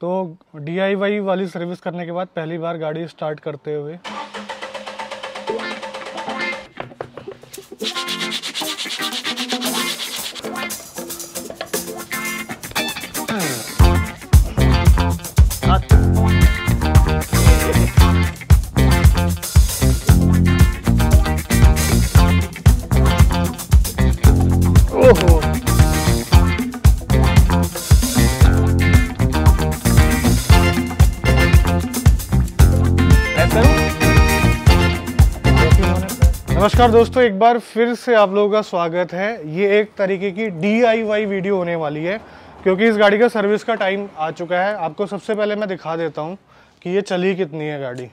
तो डी वाली सर्विस करने के बाद पहली बार गाड़ी स्टार्ट करते हुए नमस्कार दोस्तों एक बार फिर से आप लोगों का स्वागत है ये एक तरीके की डी वीडियो होने वाली है क्योंकि इस गाड़ी का सर्विस का टाइम आ चुका है आपको सबसे पहले मैं दिखा देता हूँ कि ये चली कितनी है गाड़ी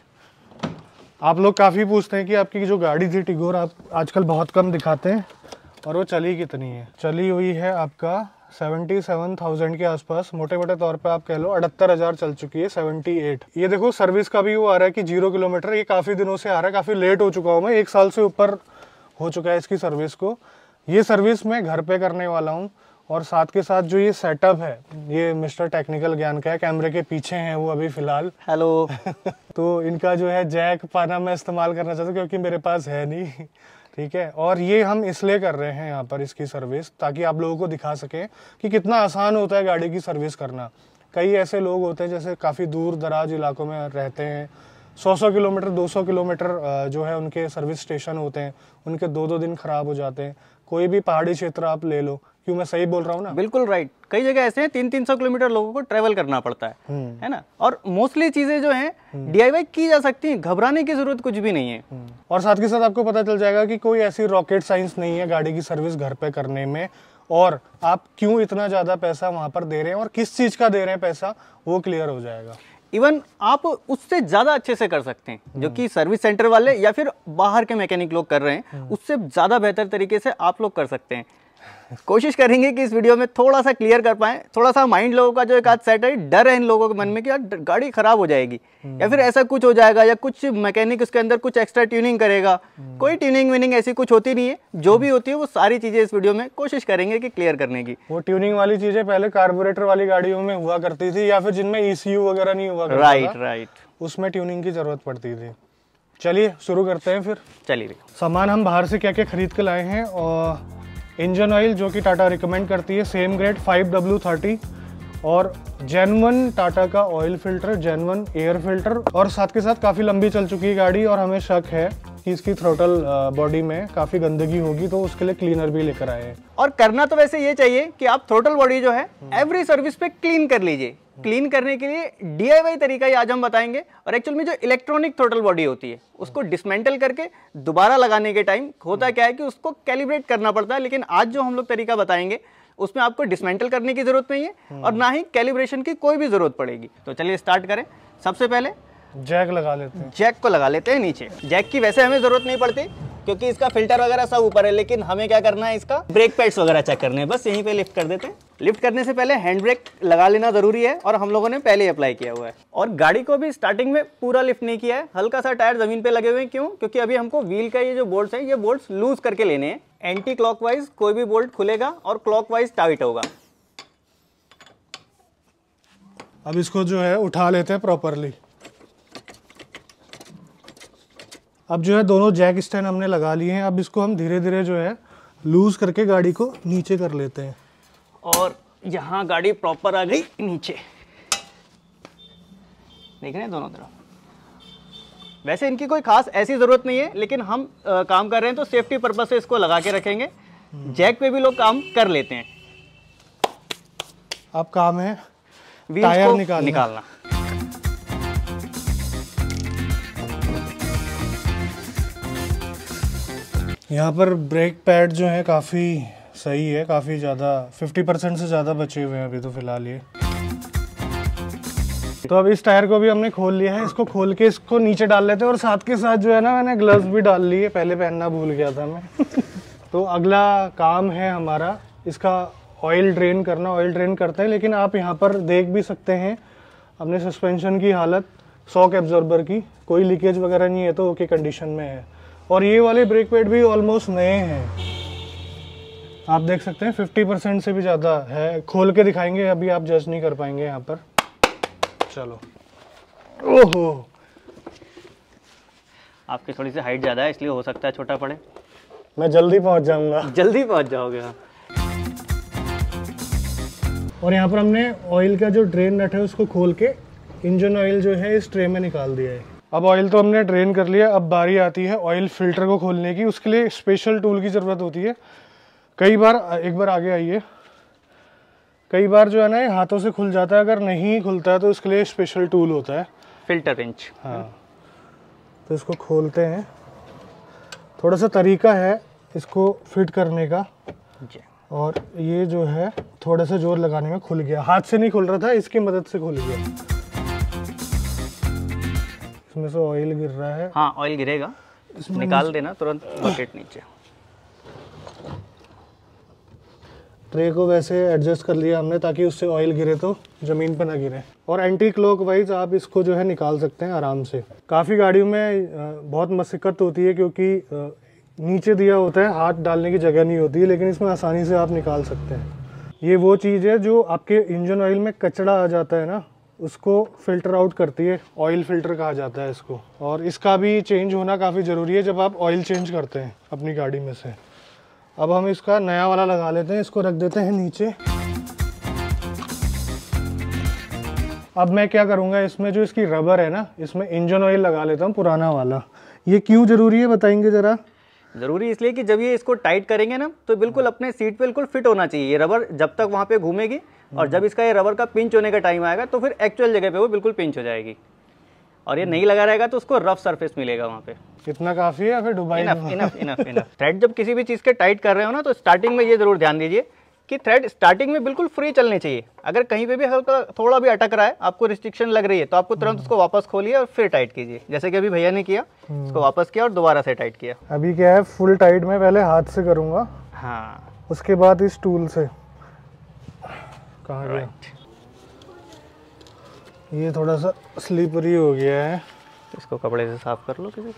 आप लोग काफ़ी पूछते हैं कि आपकी जो गाड़ी थी टिगोर आप आजकल बहुत कम दिखाते हैं और वो चली कितनी है चली हुई है आपका सेवेंटी सेवन थाउजेंड के आसपास मोटे मोटे तौर पे आप कह लो अठहत्तर हज़ार चल चुकी है सेवेंटी एट ये देखो सर्विस का भी वो आ रहा है कि जीरो किलोमीटर ये काफ़ी दिनों से आ रहा है काफ़ी लेट हो चुका हूँ मैं एक साल से ऊपर हो चुका है इसकी सर्विस को ये सर्विस मैं घर पे करने वाला हूँ और साथ के साथ जो ये सेटअप है ये मिस्टर टेक्निकल ज्ञान का है कैमरे के पीछे है वो अभी फिलहाल हेलो तो इनका जो है जैक पाना मैं इस्तेमाल करना चाहता हूँ क्योंकि मेरे पास है नहीं ठीक है और ये हम इसलिए कर रहे हैं यहाँ पर इसकी सर्विस ताकि आप लोगों को दिखा सकें कि कितना आसान होता है गाड़ी की सर्विस करना कई ऐसे लोग होते हैं जैसे काफ़ी दूर दराज इलाकों में रहते हैं 100-100 किलोमीटर 200 किलोमीटर जो है उनके सर्विस स्टेशन होते हैं उनके दो दो दिन ख़राब हो जाते हैं कोई भी पहाड़ी क्षेत्र आप ले लो क्यों मैं सही बोल रहा हूँ ना बिल्कुल राइट कई जगह ऐसे हैं तीन तीन सौ किलोमीटर लोगों को ट्रेवल करना पड़ता है हम्म। है ना और मोस्टली चीजें जो हैं डीआईवाई हम्म। की जा सकती हैं घबराने की जरूरत कुछ भी नहीं है हम्म। और साथ के साथ आपको पता चल जाएगा कि कोई ऐसी रॉकेट साइंस नहीं है गाड़ी की सर्विस घर पे करने में और आप क्यों इतना ज़्यादा पैसा वहां पर दे रहे हैं और किस चीज़ का दे रहे हैं पैसा वो क्लियर हो जाएगा इवन आप उससे ज़्यादा अच्छे से कर सकते हैं जो कि सर्विस सेंटर वाले या फिर बाहर के मैकेनिक लोग कर रहे हैं उससे ज़्यादा बेहतर तरीके से आप लोग कर सकते हैं कोशिश करेंगे कि इस वीडियो में थोड़ा सा क्लियर कर पाएं थोड़ा सा माइंड लोगों का जो एक आज सेट है डर है इन लोगों के मन में कि यार गाड़ी ख़राब हो जाएगी या फिर ऐसा कुछ हो जाएगा या कुछ मैकेनिक उसके अंदर कुछ एक्स्ट्रा ट्यूनिंग करेगा कोई ट्यूनिंग विनिंग ऐसी कुछ होती नहीं है जो भी होती है वो सारी चीज़ें इस वीडियो में कोशिश करेंगे कि क्लियर करने की वो ट्यूनिंग वाली चीज़ें पहले कार्बोरेटर वाली गाड़ियों में हुआ करती थी या फिर जिनमें ई e वगैरह नहीं हुआ राइट राइट उसमें ट्यूनिंग की ज़रूरत पड़ती थी चलिए शुरू करते हैं फिर चलिए सामान हम बाहर से क्या क्या खरीद कर लाए हैं और इंजन ऑयल जो कि टाटा रिकमेंड करती है सेम ग्रेड 5W30 और जेनवन टाटा का oil filter genuine air filter और साथ के साथ काफ़ी लंबी चल चुकी है गाड़ी और हमें शक है कि इसकी थ्रोटल बॉडी में काफ़ी गंदगी होगी तो उसके लिए क्लीनर भी लेकर आए हैं और करना तो वैसे ये चाहिए कि आप थ्रोटल बॉडी जो है एवरी हम्म। सर्विस पे क्लीन कर लीजिए क्लीन करने के लिए डी तरीका ही आज हम बताएंगे और एक्चुअल में जो इलेक्ट्रॉनिक थ्रोटल बॉडी होती है उसको डिसमेंटल करके दोबारा लगाने के टाइम होता क्या है कि उसको कैलिब्रेट करना पड़ता है लेकिन आज जो हम लोग तरीका बताएंगे उसमें आपको डिसमेंटल करने की जरूरत नहीं है और ना ही कैलिब्रेशन की कोई भी जरूरत पड़ेगी तो चलिए स्टार्ट करें सबसे पहले जैक लगा लेते हैं जैक को लगा लेते हैं नीचे जैक की वैसे हमें जरूरत नहीं पड़ती क्योंकि इसका फिल्टर वगैरह सब ऊपर है लेकिन हमें क्या करना है इसका ब्रेक पैड्स वगैरह चेक करने हैं बस यहीं पे लिफ्ट कर देते हैं लिफ्ट करने से पहले हैंड ब्रेक लगा लेना ज़रूरी है और हम लोगों ने पहले ही अप्लाई किया हुआ है और गाड़ी को भी स्टार्टिंग में पूरा लिफ्ट नहीं किया है हल्का सा टायर ज़मीन पे लगे हुए हैं क्यों क्योंकि अभी हमको व्हील का ये जो बोल्ट्स है ये बोल्ट्स लूज करके लेने हैं एंटी क्लॉक कोई भी बोल्ट खुलेगा और क्लॉक टाइट होगा अब इसको जो है उठा लेते हैं प्रॉपरली अब जो है दोनों जैक स्टैंड हमने लगा लिए हैं अब इसको हम धीरे धीरे जो है लूज़ करके गाड़ी को नीचे कर लेते हैं और यहाँ गाड़ी प्रॉपर आ गई नीचे देख रहे हैं दोनों तरफ वैसे इनकी कोई खास ऐसी ज़रूरत नहीं है लेकिन हम आ, काम कर रहे हैं तो सेफ्टी पर्पज से इसको लगा के रखेंगे हम्म। जैक पे भी लोग काम कर लेते हैं अब काम है टायर निकालना, निकालना। यहाँ पर ब्रेक पैड जो है काफ़ी सही है काफ़ी ज़्यादा 50 परसेंट से ज़्यादा बचे हुए हैं अभी तो फिलहाल ये तो अब इस टायर को भी हमने खोल लिया है इसको खोल के इसको नीचे डाल लेते हैं और साथ के साथ जो है ना मैंने ग्लव्स भी डाल ली है पहले पहनना भूल गया था मैं तो अगला काम है हमारा इसका ऑयल ड्रेन करना ऑयल ड्रेन करते हैं लेकिन आप यहाँ पर देख भी सकते हैं अपने सस्पेंशन की हालत सॉक एब्जॉर्बर की कोई लीकेज वगैरह नहीं है तो ओके कंडीशन में है और ये वाले ब्रेक पेड भी ऑलमोस्ट नए हैं आप देख सकते हैं फिफ्टी परसेंट से भी ज़्यादा है खोल के दिखाएंगे अभी आप जज नहीं कर पाएंगे यहाँ पर चलो ओहो आपकी थोड़ी सी हाइट ज़्यादा है इसलिए हो सकता है छोटा पड़े मैं जल्दी पहुँच जाऊँगा जल्दी पहुँच जाओगे आप और यहाँ पर हमने ऑयल का जो ड्रेन नट है उसको खोल के इंजन ऑयल जो है इस ट्रे में निकाल दिया है अब ऑयल तो हमने ड्रेन कर लिया अब बारी आती है ऑयल फिल्टर को खोलने की उसके लिए स्पेशल टूल की ज़रूरत होती है कई बार एक बार आगे आइए कई बार जो है ना ये हाथों से खुल जाता है अगर नहीं खुलता है तो इसके लिए स्पेशल टूल होता है फिल्टर इंच हाँ तो इसको खोलते हैं थोड़ा सा तरीका है इसको फिट करने का जी और ये जो है थोड़ा सा जोर लगाने में खुल गया हाथ से नहीं खुल रहा था इसकी मदद से खुल गया इसमें से ऑयल गिर रहा है हाँ ऑयल गिरेगा निकाल देना तुरंत बकेट नीचे ट्रे को वैसे एडजस्ट कर लिया हमने ताकि उससे ऑयल गिरे तो ज़मीन पर ना गिरे और एंटी क्लॉक वाइज आप इसको जो है निकाल सकते हैं आराम से काफ़ी गाड़ियों में बहुत मशक्क़त होती है क्योंकि नीचे दिया होता है हाथ डालने की जगह नहीं होती लेकिन इसमें आसानी से आप निकाल सकते हैं ये वो चीज़ है जो आपके इंजन ऑयल में कचड़ा आ जाता है ना उसको फ़िल्टर आउट करती है ऑयल फ़िल्टर कहा जाता है इसको और इसका भी चेंज होना काफ़ी ज़रूरी है जब आप ऑयल चेंज करते हैं अपनी गाड़ी में से अब हम इसका नया वाला लगा लेते हैं इसको रख देते हैं नीचे अब मैं क्या करूँगा इसमें जो इसकी रबर है ना इसमें इंजन ऑयल लगा लेता हूँ पुराना वाला ये क्यों ज़रूरी है बताएंगे ज़रा ज़रूरी इसलिए कि जब ये इसको टाइट करेंगे ना तो बिल्कुल अपने सीट बिल्कुल फिट होना चाहिए ये रबर जब तक वहाँ पे घूमेगी और जब इसका ये रबर का पिंच होने का टाइम आएगा तो फिर एक्चुअल जगह पे वो बिल्कुल पिंच हो जाएगी और ये हम्म। नहीं लगा रहेगा तो उसको रफ सरफेस मिलेगा वहाँ पे इतना काफी है फिर दुबई enough enough enough enough thread जब किसी भी चीज़ के टाइट कर रहे हो ना तो स्टार्टिंग में ये जरूर ध्यान दीजिए कि थ्रेड स्टार्टिंग में बिल्कुल फ्री चलने चाहिए अगर कहीं पे भी हल्का थोड़ा भी अटक रहा है आपको रिस्ट्रिक्शन लग रही है तो आपको हम्म। तुरंत उसको वापस खोलिए और फिर टाइट कीजिए जैसे कि अभी भैया ने किया हम्म। उसको वापस किया और दोबारा से टाइट किया अभी क्या है फुल टाइट में पहले हाथ से करूंगा हाँ उसके बाद इस टूल से कहा राइट ये थोड़ा सा स्लीपरी हो गया है इसको कपड़े से साफ कर लो किसी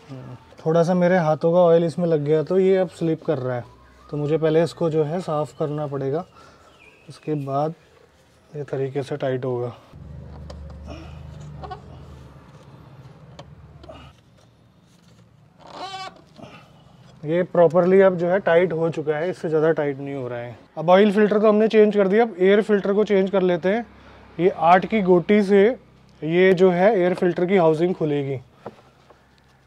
थोड़ा सा मेरे हाथों का ऑयल इसमें लग गया तो ये अब स्लिप कर रहा है तो मुझे पहले इसको जो है साफ़ करना पड़ेगा उसके बाद ये तरीके से टाइट होगा ये प्रॉपरली अब जो है टाइट हो चुका है इससे ज़्यादा टाइट नहीं हो रहा है अब ऑयल फिल्टर तो हमने चेंज कर दिया अब एयर फिल्टर को चेंज कर लेते हैं ये आठ की गोटी से ये जो है एयर फिल्टर की हाउसिंग खुलेगी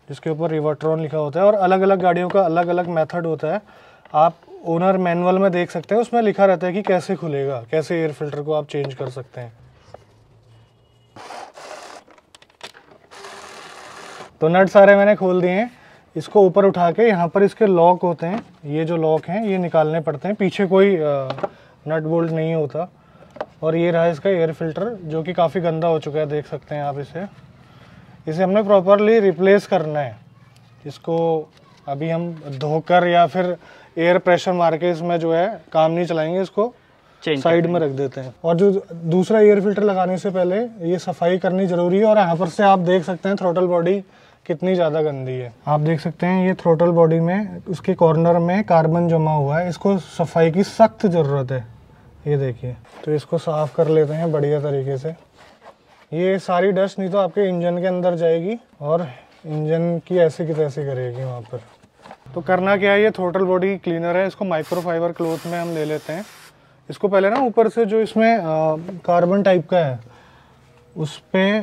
जिसके ऊपर रिवर्ट्रॉन लिखा होता है और अलग अलग गाड़ियों का अलग अलग मेथड होता है आप ओनर मैनुअल में देख सकते हैं उसमें लिखा रहता है कि कैसे खुलेगा कैसे एयर फिल्टर को आप चेंज कर सकते हैं तो नट सारे मैंने खोल दिए हैं इसको ऊपर उठा के यहाँ पर इसके लॉक होते हैं ये जो लॉक हैं ये निकालने पड़ते हैं पीछे कोई नट बोल्ट नहीं होता और ये रहा इसका एयर फिल्टर जो कि काफ़ी गंदा हो चुका है देख सकते हैं आप इसे इसे हमने प्रॉपरली रिप्लेस करना है इसको अभी हम धोकर या फिर एयर प्रेशर मार के इसमें जो है काम नहीं चलाएंगे इसको साइड में रख देते हैं और जो दूसरा एयर फिल्टर लगाने से पहले ये सफाई करनी ज़रूरी है और यहाँ पर से आप देख सकते हैं थ्रोटल बॉडी कितनी ज़्यादा गंदी है आप देख सकते हैं ये थ्रोटल बॉडी में उसके कॉर्नर में कार्बन जमा हुआ है इसको सफाई की सख्त ज़रूरत है ये देखिए तो इसको साफ़ कर लेते हैं बढ़िया तरीके से ये सारी डस्ट नहीं तो आपके इंजन के अंदर जाएगी और इंजन की ऐसे की तैसी करेगी वहाँ पर तो करना क्या है ये थोटल बॉडी क्लीनर है इसको माइक्रोफाइबर क्लोथ में हम ले लेते हैं इसको पहले ना ऊपर से जो इसमें आ, कार्बन टाइप का है उस पर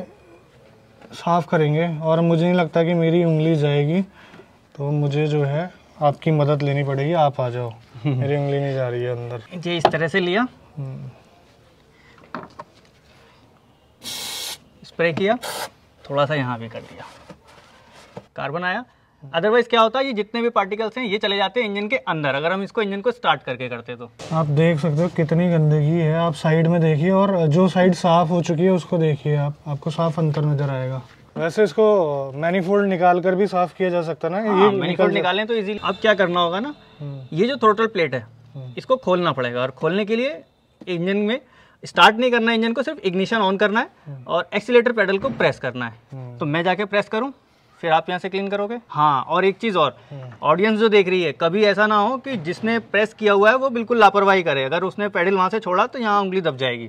साफ़ करेंगे और मुझे नहीं लगता कि मेरी उंगली जाएगी तो मुझे जो है आपकी मदद लेनी पड़ेगी आप आ जाओ रिंग लेने जा रही है अंदर जी इस तरह से लिया स्प्रे किया थोड़ा सा यहाँ भी कर दिया कार्बन आया अदरवाइज क्या होता है ये जितने भी पार्टिकल्स हैं ये चले जाते हैं इंजन के अंदर अगर हम इसको इंजन को स्टार्ट करके करते तो आप देख सकते हो कितनी गंदगी है आप साइड में देखिए और जो साइड साफ हो चुकी है उसको देखिए आप आपको साफ अंतर नजर आएगा वैसे इसको मैनीफोल्ड निकाल कर भी साफ किया जा सकता ना ये मैनीफोल्ड हाँ, निकालें तो इजीली अब क्या करना होगा ना हम्म। ये जो थ्रोटल प्लेट है हम्म। इसको खोलना पड़ेगा और खोलने के लिए इंजन में स्टार्ट नहीं करना इंजन को सिर्फ इग्निशन ऑन करना है हम्म। और एक्सीटर पेडल को प्रेस करना है तो मैं जाके प्रेस करूँ फिर आप यहाँ से क्लीन करोगे हाँ और एक चीज़ और ऑडियंस जो देख रही है कभी ऐसा ना हो कि जिसने प्रेस किया हुआ है वो बिल्कुल लापरवाही करे अगर उसने पेडल वहाँ से छोड़ा तो यहाँ उंगली दब जाएगी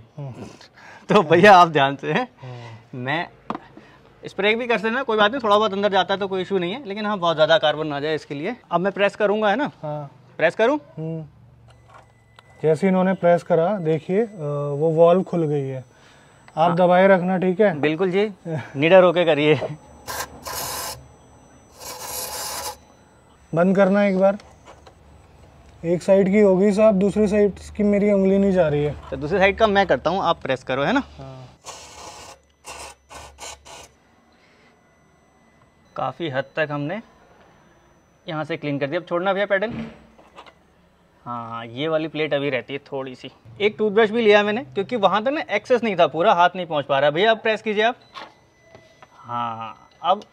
तो भैया आप ध्यान से मैं स्प्रे भी कर सकते ना कोई बात नहीं थोड़ा बहुत अंदर जाता है तो कोई इशू नहीं है लेकिन हाँ बहुत ज़्यादा कार्बन आ जाए इसके लिए अब मैं प्रेस करूंगा है ना हाँ प्रेस करूँ हम्म। जैसे इन्होंने प्रेस करा देखिए वो वॉल्व खुल गई है आप हाँ। दबाए रखना ठीक है बिल्कुल जी निडर होके करिए बंद करना एक बार एक साइड की होगी साहब दूसरी साइड की मेरी उंगली नहीं जा रही है तो दूसरी साइड का मैं करता हूँ आप प्रेस करो है ना हाँ। काफ़ी हद तक हमने यहाँ से क्लीन कर दिया अब छोड़ना भैया पैडल हाँ ये वाली प्लेट अभी रहती है थोड़ी सी एक टूथब्रश भी लिया मैंने क्योंकि वहाँ तक तो ना एक्सेस नहीं था पूरा हाथ नहीं पहुँच पा रहा भैया अब प्रेस कीजिए आप हाँ अब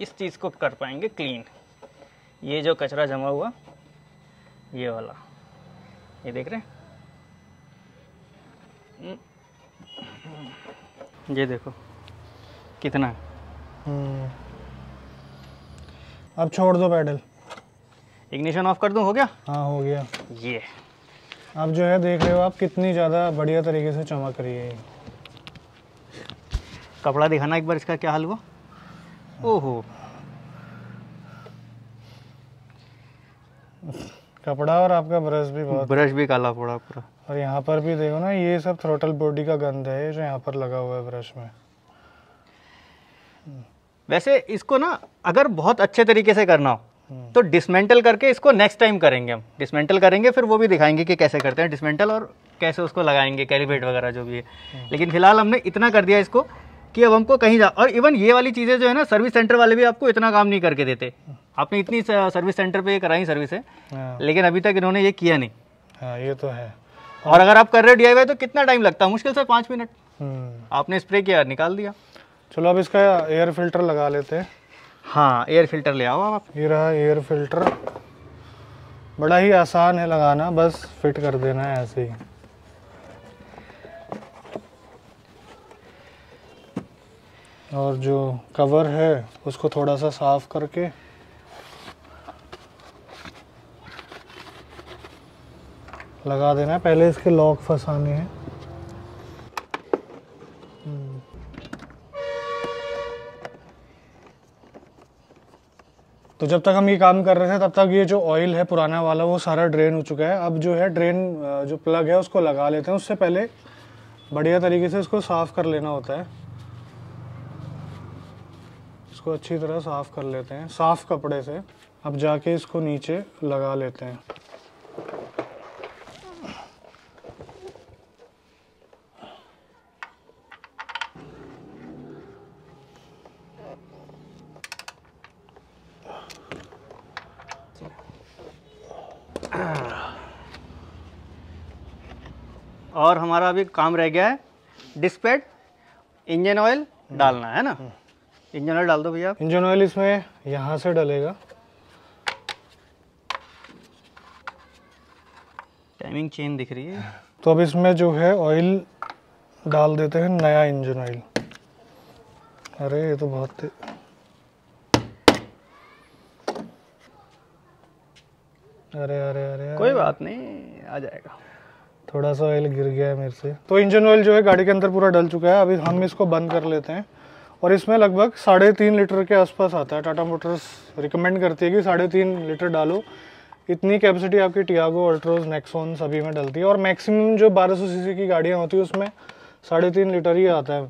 इस चीज़ को कर पाएंगे क्लीन ये जो कचरा जमा हुआ ये वाला ये देख रहे ये देखो कितना है हम्म। अब छोड़ दो पैडल इग्निशन ऑफ कर दूं हो गया हाँ हो गया ये अब जो है देख रहे हो आप कितनी ज़्यादा बढ़िया तरीके से चमक रही है कपड़ा दिखाना एक बार इसका क्या हाल हुआ ओहो कपड़ा और आपका ब्रश भी बहुत ब्रश भी काला पड़ा पूरा और यहाँ पर भी देखो ना ये सब थ्रोटल बॉडी का गंध है जो यहाँ पर लगा हुआ है ब्रश में वैसे इसको ना अगर बहुत अच्छे तरीके से करना हो हम्म। तो डिसमेंटल करके इसको नेक्स्ट टाइम करेंगे हम डिसमेंटल करेंगे फिर वो भी दिखाएंगे कि कैसे करते हैं डिसमेंटल और कैसे उसको लगाएंगे कैलिब्रेट वगैरह जो भी है हम्म। लेकिन फिलहाल हमने इतना कर दिया इसको कि अब हमको कहीं जा और इवन ये वाली चीज़ें जो है ना सर्विस सेंटर वाले भी आपको इतना काम नहीं करके देते आपने इतनी सर्विस सेंटर पर कराई सर्विस है हाँ। लेकिन अभी तक इन्होंने ये किया नहीं हाँ ये तो है और अगर आप कर रहे हो डी तो कितना टाइम लगता है मुश्किल से पाँच मिनट हम्म। आपने स्प्रे किया निकाल दिया चलो अब इसका एयर फिल्टर लगा लेते हैं हाँ एयर फिल्टर ले आओ आप ये रहा एयर फिल्टर बड़ा ही आसान है लगाना बस फिट कर देना है ऐसे ही और जो कवर है उसको थोड़ा सा साफ करके लगा देना है पहले इसके लॉक फंसाने हैं तो जब तक हम ये काम कर रहे थे तब तक ये जो ऑयल है पुराना वाला वो सारा ड्रेन हो चुका है अब जो है ड्रेन जो प्लग है उसको लगा लेते हैं उससे पहले बढ़िया तरीके से इसको साफ़ कर लेना होता है इसको अच्छी तरह साफ़ कर लेते हैं साफ़ कपड़े से अब जाके इसको नीचे लगा लेते हैं और हमारा अभी काम रह गया है डिस्पेट इंजन ऑयल डालना है ना हम्म। इंजन ऑयल डाल दो भैया इंजन ऑयल इसमें यहाँ से डलेगा टाइमिंग चेन दिख रही है तो अब इसमें जो है ऑयल डाल देते हैं नया इंजन ऑयल अरे ये तो बहुत अरे अरे अरे कोई बात नहीं आ जाएगा थोड़ा सा ऑयल गिर गया है मेरे से तो इंजन ऑयल जो है गाड़ी के अंदर पूरा डल चुका है अभी हम इसको बंद कर लेते हैं और इसमें लगभग साढ़े तीन लीटर के आसपास आता है टाटा मोटर्स रिकमेंड करती है कि साढ़े तीन लीटर डालो इतनी कैपेसिटी आपकी टियागो अल्ट्रोज नेक्सोन सभी में डलती है और मैक्सिमम जो 1200 सीसी की गाड़ियाँ होती है उसमें साढ़े तीन लीटर ही आता है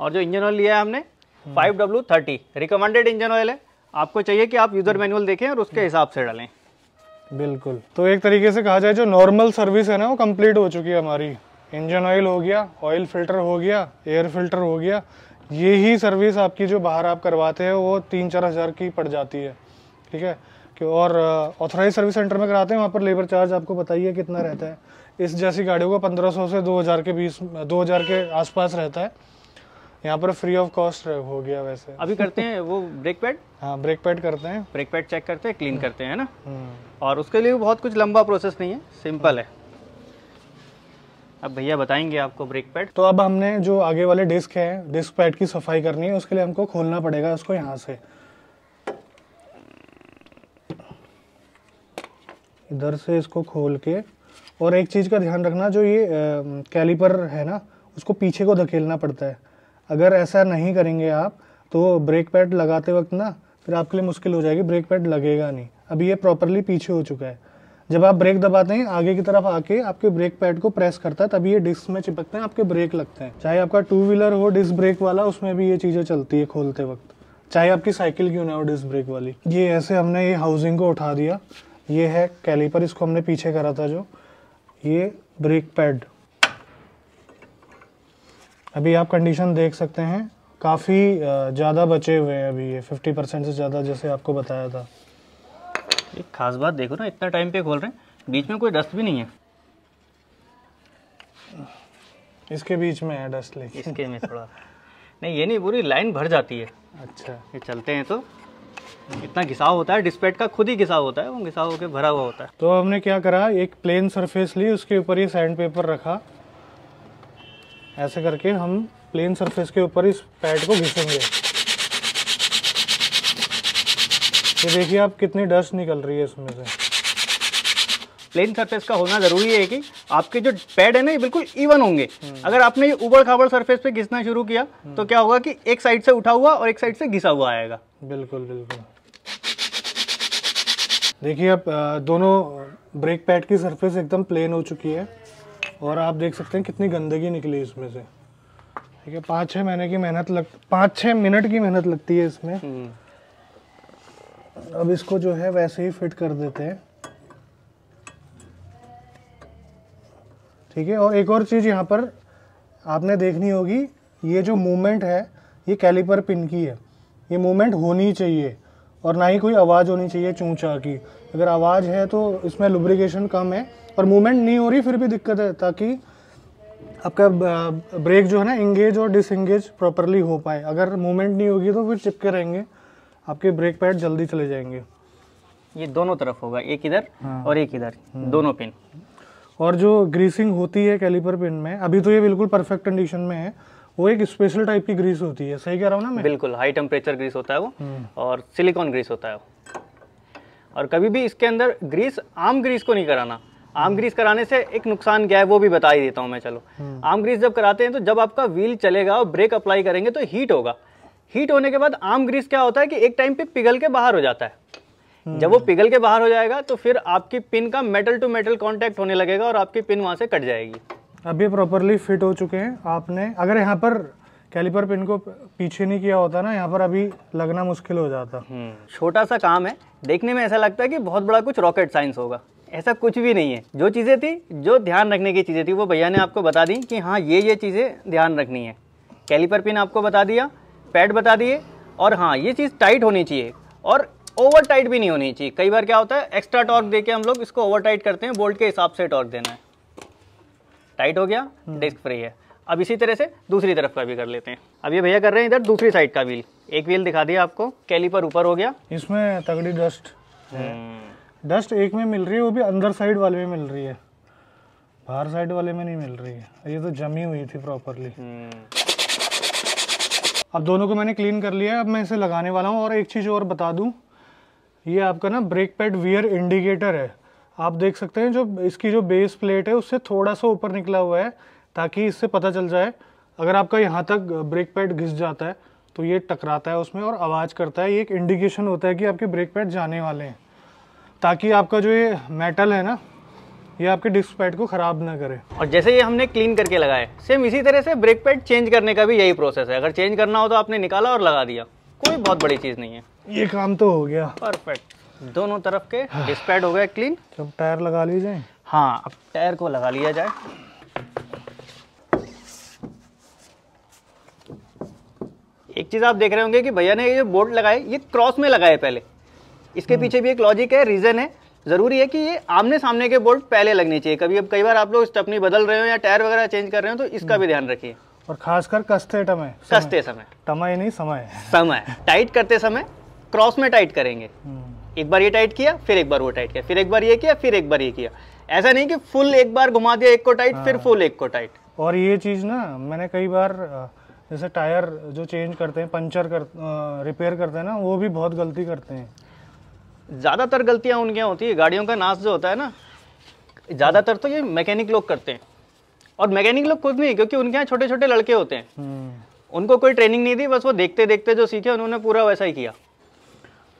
और जो इंजन ऑयल लिया है हमने five thirty recommended engine oil है आपको चाहिए कि आप यूज़र मैनुअल देखें और उसके हिसाब से डालें बिल्कुल तो एक तरीके से कहा जाए जो नॉर्मल सर्विस है ना वो कंप्लीट हो चुकी है हमारी इंजन ऑयल हो गया ऑयल फिल्टर हो गया एयर फिल्टर हो गया ये ही सर्विस आपकी जो बाहर आप करवाते हैं वो तीन चार हज़ार की पड़ जाती है ठीक है कि और ऑथराइज सर्विस सेंटर में कराते हैं वहाँ पर लेबर चार्ज आपको बताइए कितना रहता है इस जैसी गाड़ियों का पंद्रह सौ से दो हज़ार के बीस दो हज़ार के आसपास रहता है यहाँ पर फ्री ऑफ कॉस्ट हो गया वैसे अभी करते हैं वो ब्रेक पैड हाँ ब्रेक पैड करते हैं ब्रेक पैड चेक करते हैं क्लीन हाँ। करते हैं ना हम्म। और उसके लिए बहुत कुछ लंबा प्रोसेस नहीं है सिंपल है अब भैया बताएंगे आपको ब्रेक पैड तो अब हमने जो आगे वाले डिस्क है डिस्क पैड की सफाई करनी है उसके लिए हमको खोलना पड़ेगा उसको यहाँ से इधर से इसको खोल के और एक चीज़ का ध्यान रखना जो ये कैलिपर है ना उसको पीछे को धकेलना पड़ता है अगर ऐसा नहीं करेंगे आप तो ब्रेक पैड लगाते वक्त ना फिर आपके लिए मुश्किल हो जाएगी ब्रेक पैड लगेगा नहीं अभी ये प्रॉपरली पीछे हो चुका है जब आप ब्रेक दबाते हैं आगे की तरफ आके आपके ब्रेक पैड को प्रेस करता है तभी ये डिस्क में चिपकते हैं आपके ब्रेक लगते हैं चाहे आपका टू व्हीलर हो डिस्क ब्रेक वाला उसमें भी ये चीज़ें चलती है खोलते वक्त चाहे आपकी साइकिल क्यों ना हो डिस्क ब्रेक वाली ये ऐसे हमने ये हाउसिंग को उठा दिया ये है कैलीपर इसको हमने पीछे करा था जो ये ब्रेक पैड अभी आप कंडीशन देख सकते हैं काफ़ी ज़्यादा बचे हुए हैं अभी ये फिफ्टी परसेंट से ज़्यादा जैसे आपको बताया था एक खास बात देखो ना इतना टाइम पे खोल रहे हैं बीच में कोई डस्ट भी नहीं है इसके बीच में है डस्ट लेकिन इसके में थोड़ा नहीं ये नहीं पूरी लाइन भर जाती है अच्छा ये चलते हैं तो इतना घिसाव होता है डिस्पेट का खुद ही घिसाव होता है वो घिसाव होकर भरा हुआ होता है तो हमने क्या करा एक प्लेन सरफेस ली उसके ऊपर ये सैंड पेपर रखा ऐसे करके हम प्लेन सरफेस के ऊपर इस पैड को घिसेंगे ये देखिए आप कितनी डस्ट निकल रही है इसमें से प्लेन सरफेस का होना ज़रूरी है कि आपके जो पैड है ना ये बिल्कुल इवन होंगे हम्म। अगर आपने ये उबड़ खाबड़ सरफेस पे घिसना शुरू किया तो हम्म। क्या होगा कि एक साइड से उठा हुआ और एक साइड से घिसा हुआ आएगा बिल्कुल बिल्कुल देखिए अब दोनों ब्रेक पैड की सरफेस एकदम प्लेन हो चुकी है और आप देख सकते हैं कितनी गंदगी निकली इसमें से ठीक है पाँच छः महीने की मेहनत लग पाँच छः मिनट की मेहनत लगती है इसमें हम्म। अब इसको जो है वैसे ही फिट कर देते हैं ठीक है और एक और चीज़ यहाँ पर आपने देखनी होगी ये जो मूवमेंट है ये कैलिपर पिन की है ये मूवमेंट होनी चाहिए और ना ही कोई आवाज़ होनी चाहिए चूचा की अगर आवाज़ है तो इसमें लुब्रिकेशन कम है और मूवमेंट नहीं हो रही फिर भी दिक्कत है ताकि आपका ब्रेक जो है ना इंगेज और डिसंगेज प्रॉपरली हो पाए अगर मूवमेंट नहीं होगी तो फिर चिपके रहेंगे आपके ब्रेक पैड जल्दी चले जाएंगे ये दोनों तरफ होगा एक इधर हाँ। और एक इधर दोनों पिन और जो ग्रीसिंग होती है कैलिपर पिन में अभी तो ये बिल्कुल परफेक्ट कंडीशन में है वो एक स्पेशल टाइप की ग्रीस होती है सही कह रहा हूँ ना मैं बिल्कुल हाई टेम्परेचर ग्रीस होता है वो हम्म। और सिलिकॉन ग्रीस होता है वो और कभी भी इसके अंदर ग्रीस आम ग्रीस को नहीं कराना आम ग्रीस कराने से एक नुकसान क्या है वो भी बता ही देता हूँ मैं चलो हम्म। आम ग्रीस जब कराते हैं तो जब आपका व्हील चलेगा और ब्रेक अप्लाई करेंगे तो हीट होगा हीट होने के बाद आम ग्रीस क्या होता है कि एक टाइम पे पिघल के बाहर हो जाता है हम्म। जब वो पिघल के बाहर हो जाएगा तो फिर आपकी पिन का मेटल टू मेटल कॉन्टेक्ट होने लगेगा और आपकी पिन वहाँ से कट जाएगी अभी प्रॉपरली फिट हो चुके हैं आपने अगर यहाँ पर कैलिपर पिन को पीछे नहीं किया होता ना यहाँ पर अभी लगना मुश्किल हो जाता हम्म, छोटा सा काम है देखने में ऐसा लगता है कि बहुत बड़ा कुछ रॉकेट साइंस होगा ऐसा कुछ भी नहीं है जो चीज़ें थी जो ध्यान रखने की चीज़ें थी वो भैया ने आपको बता दी कि हाँ ये ये चीज़ें ध्यान रखनी है कैलीपर पिन आपको बता दिया पैड बता दिए और हाँ ये चीज़ टाइट होनी चाहिए और ओवर टाइट भी नहीं होनी चाहिए कई बार क्या होता है एक्स्ट्रा टॉर्क देके हम लोग इसको ओवर टाइट करते हैं बोल्ट के हिसाब से टॉर्क देना है टाइट हो गया हम्म। डिस्क फ्री है अब इसी तरह से दूसरी तरफ का भी कर लेते हैं अब ये भैया कर रहे हैं इधर दूसरी साइड का व्हील एक व्हील दिखा दिया आपको कैलीपर ऊपर हो गया इसमें तगड़ी डस्ट डस्ट एक में मिल रही है वो भी अंदर साइड वाले में मिल रही है बाहर साइड वाले में नहीं मिल रही है ये तो जमी हुई थी प्रॉपरली अब दोनों को मैंने क्लीन कर लिया है अब मैं इसे लगाने वाला हूँ और एक चीज़ और बता दूँ ये आपका ना ब्रेक पैड वियर इंडिकेटर है आप देख सकते हैं जो इसकी जो बेस प्लेट है उससे थोड़ा सा ऊपर निकला हुआ है ताकि इससे पता चल जाए अगर आपका यहाँ तक ब्रेक पैड घिस जाता है तो ये टकराता है उसमें और आवाज़ करता है ये एक इंडिकेशन होता है कि आपके ब्रेक पैड जाने वाले हैं ताकि आपका जो ये मेटल है ना ये आपके डिस्क पैड को ख़राब ना करे और जैसे ये हमने क्लीन करके लगाए सेम इसी तरह से ब्रेक पैड चेंज करने का भी यही प्रोसेस है अगर चेंज करना हो तो आपने निकाला और लगा दिया कोई बहुत बड़ी चीज़ नहीं है ये काम तो हो गया परफेक्ट दोनों तरफ के डिस्क पैड हो गया क्लीन तो अब टायर लगा लिए जाए हाँ अब टायर को लगा लिया जाए एक चीज़ आप देख रहे होंगे कि भैया ने ये बोर्ड लगाए ये क्रॉस में लगाए पहले इसके हम्म। पीछे भी एक लॉजिक है रीज़न है ज़रूरी है कि ये आमने सामने के बोल्ट पहले लगने चाहिए कभी अब कई बार आप लोग स्टपनी बदल रहे हो या टायर वगैरह चेंज कर रहे हो तो इसका हम्म। भी ध्यान रखिए और खासकर कसते टमे कसते समय टमे नहीं समय समय टाइट करते समय क्रॉस में टाइट करेंगे हम्म। एक बार ये टाइट किया फिर एक बार वो टाइट किया फिर एक बार ये किया फिर एक बार ये किया ऐसा नहीं कि फुल एक बार घुमा दिया एक को टाइट फिर फुल हाँ। एक को टाइट और ये चीज़ ना मैंने कई बार जैसे टायर जो चेंज करते हैं पंचर कर रिपेयर करते हैं ना वो भी बहुत गलती करते हैं ज़्यादातर गलतियाँ उनके यहाँ होती है गाड़ियों का नाश जो होता है ना ज़्यादातर तो ये मैकेनिक लोग करते हैं और मैकेनिक लोग खुद नहीं क्योंकि उनके यहाँ छोटे छोटे लड़के होते हैं हम्म। उनको कोई ट्रेनिंग नहीं दी बस वो देखते देखते जो सीखे उन्होंने पूरा वैसा ही किया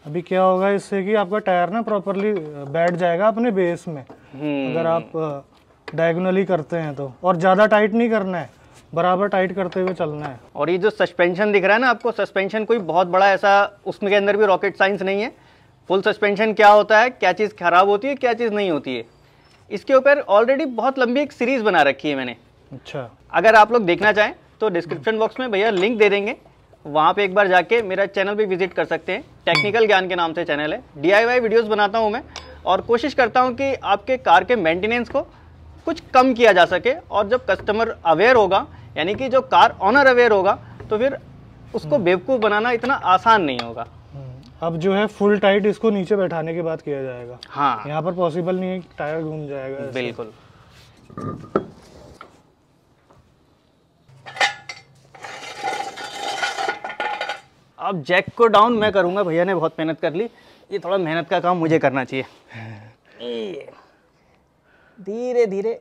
अभी क्या होगा इससे कि आपका टायर ना प्रॉपरली बैठ जाएगा अपने बेस में हम्म। अगर आप डायगोनली करते हैं तो और ज़्यादा टाइट नहीं करना है बराबर टाइट करते हुए चलना है और ये जो सस्पेंशन दिख रहा है ना आपको सस्पेंशन कोई बहुत बड़ा ऐसा उसमें के अंदर भी रॉकेट साइंस नहीं है फुल सस्पेंशन क्या होता है क्या चीज़ खराब होती है क्या चीज़ नहीं होती है इसके ऊपर ऑलरेडी बहुत लंबी एक सीरीज बना रखी है मैंने अच्छा अगर आप लोग देखना चाहें तो डिस्क्रिप्शन बॉक्स में भैया लिंक दे देंगे वहाँ पे एक बार जाके मेरा चैनल भी विजिट कर सकते हैं टेक्निकल हम्म। ज्ञान के नाम से चैनल है डी वीडियोस बनाता हूँ मैं और कोशिश करता हूँ कि आपके कार के मेंटेनेंस को कुछ कम किया जा सके और जब कस्टमर अवेयर होगा यानी कि जो कार ऑनर अवेयर होगा तो फिर उसको हम्म। बेवकूफ़ बनाना इतना आसान नहीं होगा अब जो है फुल टाइट इसको नीचे बैठाने के बाद किया जाएगा हाँ यहाँ पर पॉसिबल नहीं है टायर घूम जाएगा बिल्कुल अब जैक को डाउन मैं करूंगा भैया ने बहुत मेहनत कर ली ये थोड़ा मेहनत का काम मुझे करना चाहिए धीरे धीरे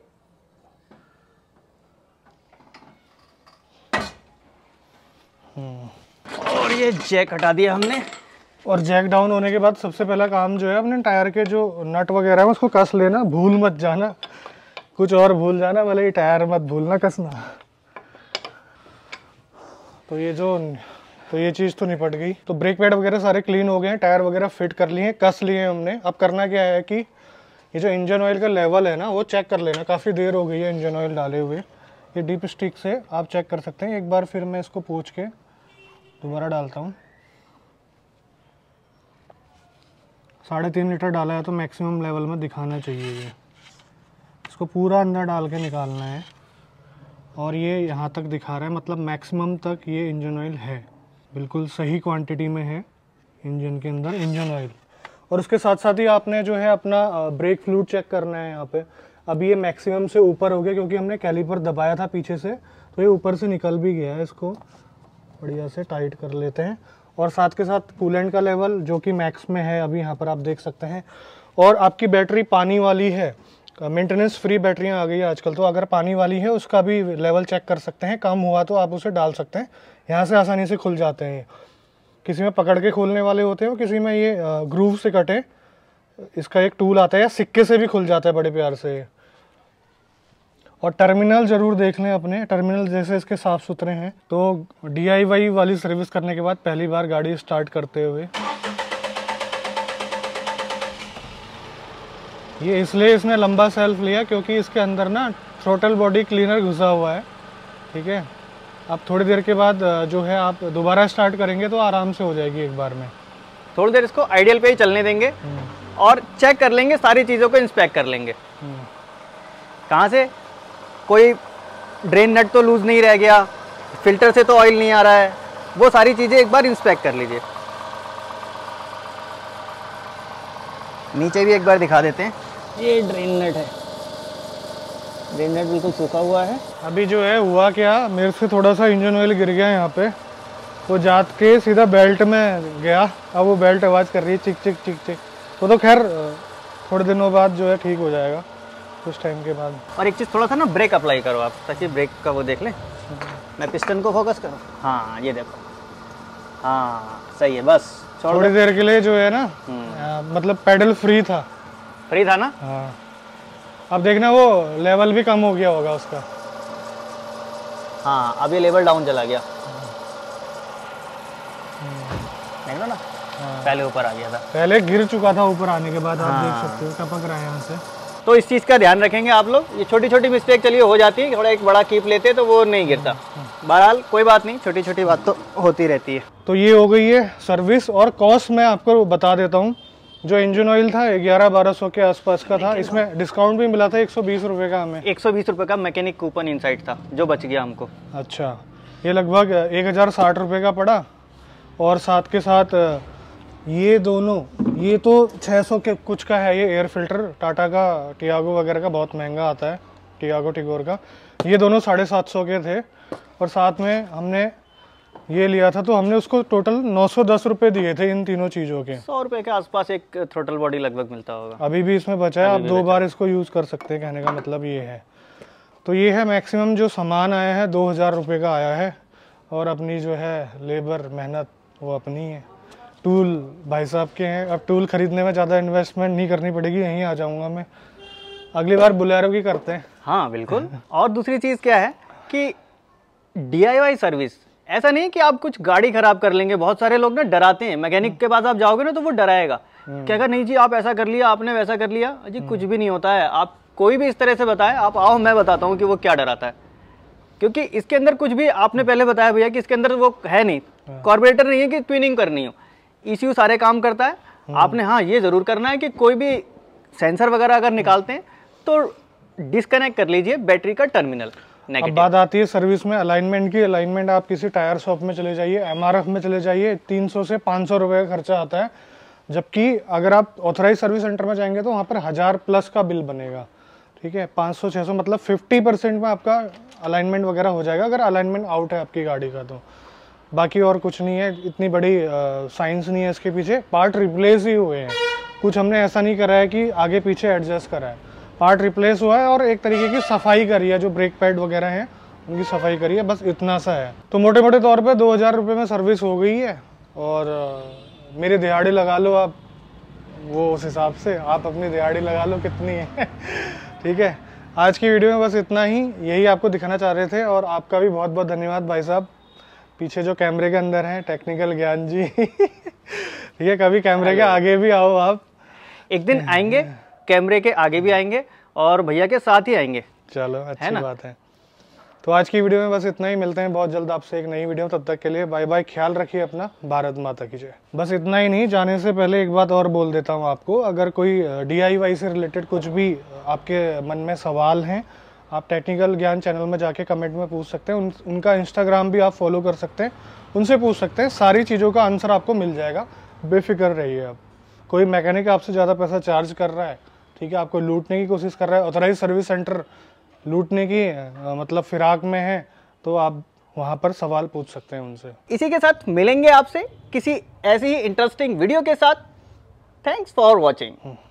और ये जैक हटा दिया हमने और जैक डाउन होने के बाद सबसे पहला काम जो है अपने टायर के जो नट वगैरह है उसको कस लेना भूल मत जाना कुछ और भूल जाना भले ही टायर मत भूलना कसना तो ये जो तो ये चीज़ तो निपट गई तो ब्रेक पैड वगैरह सारे क्लीन हो गए हैं टायर वगैरह फिट कर लिए हैं कस लिए हैं हमने अब करना क्या है कि ये जो इंजन ऑयल का लेवल है ना वो चेक कर लेना काफ़ी देर हो गई है इंजन ऑयल डाले हुए ये डीप स्टिक से आप चेक कर सकते हैं एक बार फिर मैं इसको पूछ के दोबारा डालता हूँ साढ़े तीन लीटर डाला है तो मैक्सिमम लेवल में दिखाना चाहिए ये इसको पूरा अंदर डाल के निकालना है और ये यहाँ तक दिखा रहा है मतलब मैक्सिमम तक ये इंजन ऑयल है बिल्कुल सही क्वांटिटी में है इंजन के अंदर इंजन ऑयल और उसके साथ साथ ही आपने जो है अपना ब्रेक फ्लूड चेक करना है यहाँ पे अभी ये मैक्सिमम से ऊपर हो गया क्योंकि हमने कैलीपर दबाया था पीछे से तो ये ऊपर से निकल भी गया है इसको बढ़िया से टाइट कर लेते हैं और साथ के साथ कूलेंट का लेवल जो कि मैक्स में है अभी यहाँ पर आप देख सकते हैं और आपकी बैटरी पानी वाली है मेंटेनेंस फ्री बैटरियाँ आ गई है आजकल तो अगर पानी वाली है उसका भी लेवल चेक कर सकते हैं कम हुआ तो आप उसे डाल सकते हैं यहाँ से आसानी से खुल जाते हैं किसी में पकड़ के खोलने वाले होते हैं किसी में ये ग्रूव से कटे इसका एक टूल आता है या सिक्के से भी खुल जाता है बड़े प्यार से और टर्मिनल ज़रूर देख लें अपने टर्मिनल जैसे इसके साफ़ सुथरे हैं तो डी वाली सर्विस करने के बाद पहली बार गाड़ी स्टार्ट करते हुए ये इसलिए इसने लंबा सेल्फ लिया क्योंकि इसके अंदर ना थ्रोटल बॉडी क्लीनर घुसा हुआ है ठीक है अब थोड़ी देर के बाद जो है आप दोबारा स्टार्ट करेंगे तो आराम से हो जाएगी एक बार में थोड़ी देर इसको आइडियल पे ही चलने देंगे हम्म। और चेक कर लेंगे सारी चीज़ों को इंस्पेक्ट कर लेंगे हम्म। कहाँ से कोई ड्रेन नट तो लूज़ नहीं रह गया फ़िल्टर से तो ऑयल नहीं आ रहा है वो सारी चीज़ें एक बार इंस्पेक्ट कर लीजिए नीचे भी एक बार दिखा देते हैं ये ड्रेन नट है ड्रेन नट बिल्कुल सूखा हुआ है अभी जो है हुआ क्या मेरे से थोड़ा सा इंजन ऑयल गिर गया यहाँ पे वो जात के सीधा बेल्ट में गया अब वो बेल्ट आवाज़ कर रही है चिक चिक चिक चिक वो तो, तो खैर थोड़े दिनों बाद जो है ठीक हो जाएगा कुछ टाइम के बाद और एक चीज़ थोड़ा सा ना ब्रेक अप्लाई करो आप ताकि ब्रेक का वो देख ले हम्म। मैं पिस्टन को फोकस करूँ हाँ ये देखो हाँ सही है बस थोड़ी देर के लिए जो है ना हम्म। मतलब पैडल फ्री था फ्री था ना हाँ अब देखना वो लेवल भी कम हो गया होगा उसका हाँ अब ये लेवल डाउन चला गया हम्म। देख ना ना हाँ। पहले ऊपर आ गया था पहले गिर चुका था ऊपर आने के बाद हाँ। आप देख सकते हो टपक रहा है यहाँ से तो इस चीज़ का ध्यान रखेंगे आप लोग ये छोटी छोटी मिस्टेक चलिए हो जाती है थोड़ा एक बड़ा कीप लेते तो वो नहीं गिरता बहरहाल कोई बात नहीं छोटी छोटी बात तो होती रहती है तो ये हो गई है सर्विस और कॉस्ट मैं आपको बता देता हूँ जो इंजन ऑयल था ग्यारह बारह सौ के आसपास का था इसमें डिस्काउंट भी मिला था एक सौ बीस रुपये का हमें एक सौ बीस रुपये का मैकेनिक कूपन साइड था जो बच गया हमको अच्छा ये लगभग एक हज़ार साठ रुपये का पड़ा और साथ के साथ ये दोनों ये तो 600 के कुछ का है ये एयर फिल्टर टाटा का टियागो वगैरह का बहुत महंगा आता है टियागो टिगोर का ये दोनों साढ़े सात सौ के थे और साथ में हमने ये लिया था तो हमने उसको टोटल नौ सौ दस रुपये दिए थे इन तीनों चीज़ों के सौ रुपये के आसपास एक थ्रोटल बॉडी लगभग मिलता होगा अभी भी इसमें बचा है आप दो बार इसको यूज़ कर सकते हैं कहने का मतलब ये है तो ये है मैक्सिमम जो सामान आया है दो हज़ार रुपये का आया है और अपनी जो है लेबर मेहनत वो अपनी है टूल भाई साहब के हैं अब टूल ख़रीदने में ज़्यादा इन्वेस्टमेंट नहीं करनी पड़ेगी यहीं आ जाऊंगा मैं अगली बार बुलेरो की करते हैं हाँ बिल्कुल और दूसरी चीज़ क्या है कि डीआईवाई सर्विस ऐसा नहीं कि आप कुछ गाड़ी खराब कर लेंगे बहुत सारे लोग ना डराते हैं मैकेनिक के पास आप जाओगे ना तो वो डराएगा क्या हम्म। कर नहीं जी आप ऐसा कर लिया आपने वैसा कर लिया जी कुछ भी नहीं होता है आप कोई भी इस तरह से बताएं आप आओ मैं बताता हूँ कि वो क्या डराता है क्योंकि इसके अंदर कुछ भी आपने पहले बताया भैया कि इसके अंदर वो है नहीं कॉर्बोरेटर हाँ। नहीं है कि ट्विनिंग करनी हो ई सारे काम करता है हम्म। आपने हाँ ये ज़रूर करना है कि कोई भी सेंसर वगैरह अगर निकालते हैं तो डिस्कनेक्ट कर लीजिए बैटरी का टर्मिनल अब बात आती है सर्विस में अलाइनमेंट की अलाइनमेंट आप किसी टायर शॉप में चले जाइए एमआरएफ में चले जाइए 300 से 500 रुपए का खर्चा आता है जबकि अगर आप ऑथराइज सर्विस सेंटर में जाएंगे तो वहाँ पर हज़ार प्लस का बिल बनेगा ठीक है 500 600 मतलब 50 परसेंट में आपका अलाइनमेंट वगैरह हो जाएगा अगर अलाइनमेंट आउट है आपकी गाड़ी का तो बाकी और कुछ नहीं है इतनी बड़ी साइंस नहीं है इसके पीछे पार्ट रिप्लेस ही हुए हैं कुछ हमने ऐसा नहीं करा है कि आगे पीछे एडजस्ट करा है पार्ट रिप्लेस हुआ है और एक तरीके की सफाई करी है जो ब्रेक पैड वगैरह हैं उनकी सफाई करी है बस इतना सा है तो मोटे मोटे तौर पे दो हज़ार रुपये में सर्विस हो गई है और मेरे दिहाड़ी लगा लो आप वो उस हिसाब से आप अपनी दिहाड़ी लगा लो कितनी है ठीक है आज की वीडियो में बस इतना ही यही आपको दिखाना चाह रहे थे और आपका भी बहुत बहुत धन्यवाद भाई साहब पीछे जो कैमरे के अंदर है टेक्निकल ज्ञान जी ठीक है कभी कैमरे के आगे भी आओ आप एक दिन आएंगे कैमरे के आगे भी आएंगे और भैया के साथ ही आएंगे चलो अच्छी है बात है तो आज की वीडियो में बस इतना ही मिलते हैं बहुत जल्द आपसे एक नई वीडियो तब तक के लिए बाय बाय ख्याल रखिए अपना भारत माता की जय बस इतना ही नहीं जाने से पहले एक बात और बोल देता हूँ आपको अगर कोई डी से रिलेटेड कुछ भी आपके मन में सवाल हैं आप टेक्निकल ज्ञान चैनल में जाके कमेंट में पूछ सकते हैं उन उनका इंस्टाग्राम भी आप फॉलो कर सकते हैं उनसे पूछ सकते हैं सारी चीज़ों का आंसर आपको मिल जाएगा बेफिक्र रहिए आप कोई मैकेनिक आपसे ज़्यादा पैसा चार्ज कर रहा है ठीक है आपको लूटने की कोशिश कर रहा है ऑथराइज सर्विस सेंटर लूटने की आ, मतलब फिराक में है तो आप वहाँ पर सवाल पूछ सकते हैं उनसे इसी के साथ मिलेंगे आपसे किसी ऐसी ही इंटरेस्टिंग वीडियो के साथ थैंक्स फॉर वॉचिंग